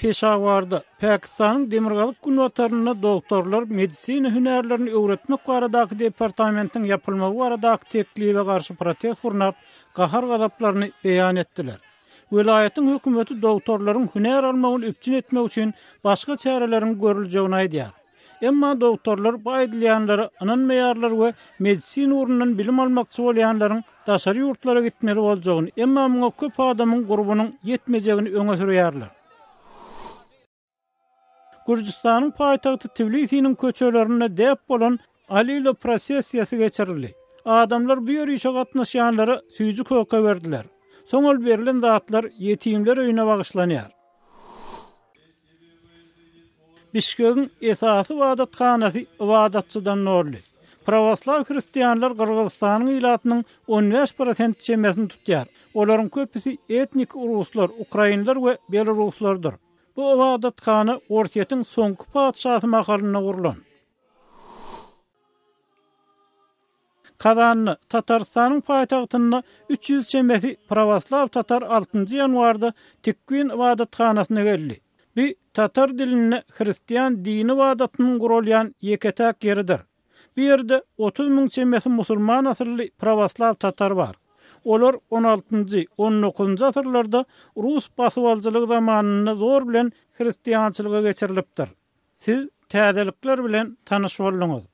Peshawarda Pakistanyň Demirgalyk Gunwatarynyna doktorlar medisina hünärlerini öwretmek baradaky departamentiň ýapylmagy baradaky teklibe garşy protest gurnap, gahar gadaplaryny beýan etdiler. Vilayetin hükümeti doktorların hüner almağını üpçün etme üçün başka çarelerin görüleceğine ediyar. Emma doktorlar baydilyanları anan meyarlar ve medisin uğrundan bilim almak çoğulyanların dasarı yurtlara gitmeli olacağını, emma köp adamın grubunun yetmeyeceğini öne Gürcistan'ın paytağıtı Tivliti'nin köçölerine deyip olan Alilo prosesiyası geçerli. Adamlar bir yöre işe katnaşyanları süyücü köke verdiler. Son ol berlin dağıtlar yetiimler öyüne bağışlanıyar. Bishkögün esası vadat kanasi vadatçıdan norli. Pravoslav hristiyanlar Gürgistan'ın ilatının 15% çemesini tutyar. oların köpisi etnik Ruslar, Ukraynlar ve belarruslar Bu vaadat kanı orsiyetin sonk patshahı makarına vurlun. Kazanını Tatarsanın payitahtını 300 cemeti pravaslav Tatar 6. yanvarda tikvin vaadat kanasını geldi. Bi Tatar dilini hristiyan dini vaadatını gurolyan yeketak yeridir. Bir yerde 30 mün cemeti musulman asirli pravaslav Tatar var. olar 16-njy, 19-njy atırlarda rus basyvalçylyk zamanyny zor bilen hristiançylyga geçirilipdir. Siz täzelikler bilen tanış